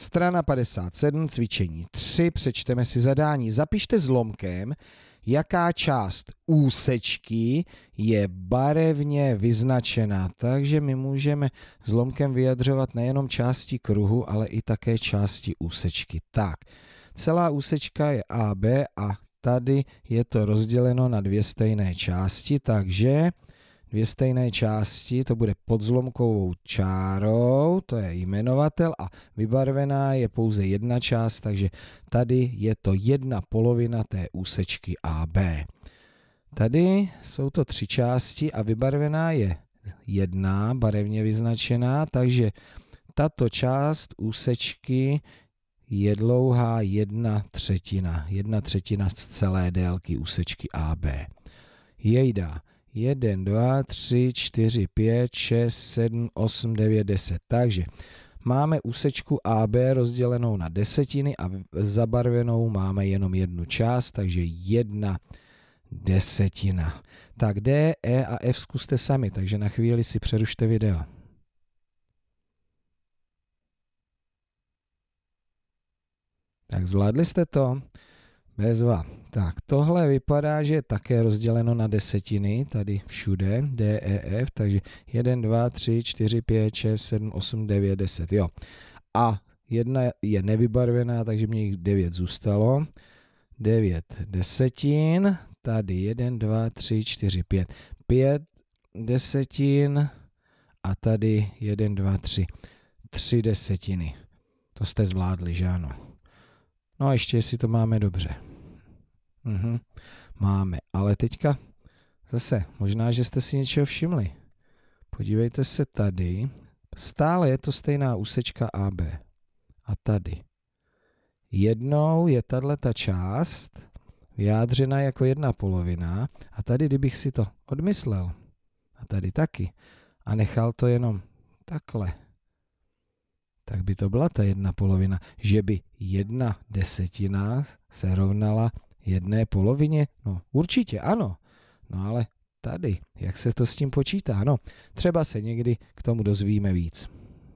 Strana 57, cvičení 3, přečteme si zadání. Zapište zlomkem, jaká část úsečky je barevně vyznačena. Takže my můžeme zlomkem vyjadřovat nejenom části kruhu, ale i také části úsečky. Tak, celá úsečka je AB a tady je to rozděleno na dvě stejné části, takže dvě stejné části, to bude pod zlomkovou čárou, to je jmenovatel a vybarvená je pouze jedna část, takže tady je to jedna polovina té úsečky AB. Tady jsou to tři části a vybarvená je jedna, barevně vyznačená, takže tato část úsečky je dlouhá jedna třetina, jedna třetina z celé délky úsečky AB. Jejda 1, 2, 3, 4, 5, 6, 7, 8, 9, 10. Takže máme úsečku AB rozdělenou na desetiny a zabarvenou máme jenom jednu část, takže 1 desetina. Tak D, E a F zkuste sami, takže na chvíli si přerušte video. Tak zvládli jste to? Bezva. Tak, tohle vypadá, že je také rozděleno na desetiny, tady všude, D, E, F, takže 1, 2, 3, 4, 5, 6, 7, 8, 9, 10, jo. A jedna je nevybarvená, takže mě jich 9 zůstalo. 9 desetin, tady 1, 2, 3, 4, 5, 5 desetin a tady 1, 2, 3, 3 desetiny. To jste zvládli, že ano? No a ještě, jestli to máme dobře. Mhm. Máme, ale teďka zase, možná, že jste si něčeho všimli. Podívejte se tady, stále je to stejná úsečka AB. A tady. Jednou je tahle ta část vyjádřena jako jedna polovina a tady, kdybych si to odmyslel, a tady taky, a nechal to jenom takhle, tak by to byla ta jedna polovina, že by jedna desetina se rovnala jedné polovině? No určitě ano, no ale tady, jak se to s tím počítá? No třeba se někdy k tomu dozvíme víc.